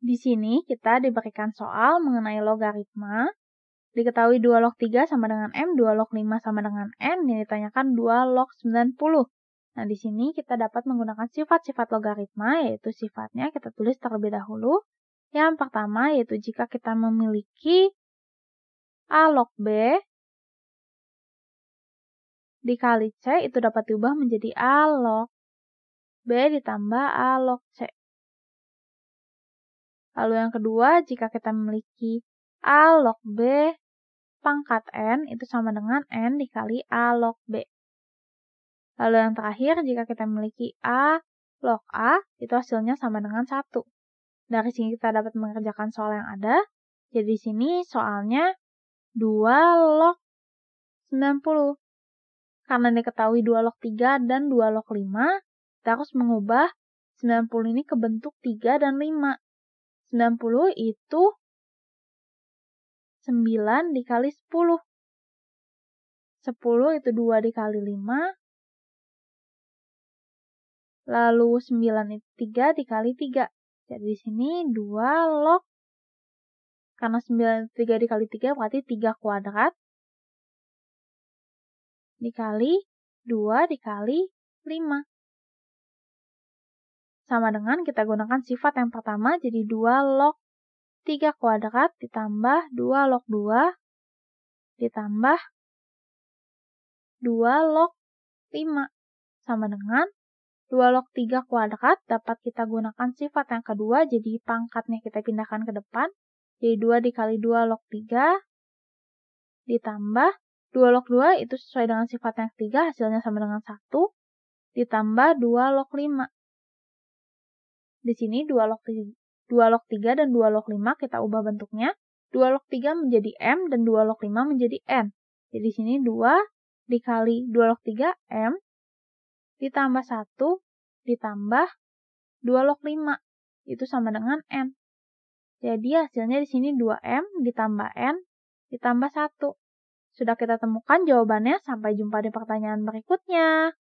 Di sini kita diberikan soal mengenai logaritma. Diketahui 2 log 3 sama dengan M, 2 log 5 sama dengan N, yang ditanyakan 2 log 90. Nah, di sini kita dapat menggunakan sifat-sifat logaritma, yaitu sifatnya kita tulis terlebih dahulu. Yang pertama yaitu jika kita memiliki A log B dikali C itu dapat diubah menjadi A log B ditambah A log C. Lalu yang kedua, jika kita memiliki A log B pangkat N itu sama dengan N dikali A log B. Lalu yang terakhir, jika kita memiliki A log A, itu hasilnya sama dengan 1. Dari sini kita dapat mengerjakan soal yang ada. Jadi di sini soalnya 2 log 90. Karena diketahui 2 log 3 dan 2 log 5, kita harus mengubah 90 ini ke bentuk 3 dan 5. 90 itu 9 dikali 10. 10 itu 2 dikali 5. Lalu 9 itu 3 dikali 3. Jadi di sini 2 log. Karena 9 3 dikali 3 berarti 3 kuadrat. Dikali 2 dikali 5. Sama dengan kita gunakan sifat yang pertama jadi 2 log 3 kuadrat ditambah 2 log 2 ditambah 2 log 5 sama dengan 2 log 3 kuadrat dapat kita gunakan sifat yang kedua jadi pangkatnya kita pindahkan ke depan jadi 2 dikali 2 log 3 ditambah 2 log 2 itu sesuai dengan sifat yang ketiga hasilnya sama dengan 1 ditambah 2 log 5 di sini 2 log 3, 2 log 3 dan 2 log 5 kita ubah bentuknya. 2 log 3 menjadi M dan 2 log 5 menjadi N. Jadi di sini 2 dikali 2 log 3 M ditambah 1 ditambah 2 log 5 itu sama dengan N. Jadi hasilnya di sini 2M ditambah N ditambah 1. Sudah kita temukan jawabannya, sampai jumpa di pertanyaan berikutnya.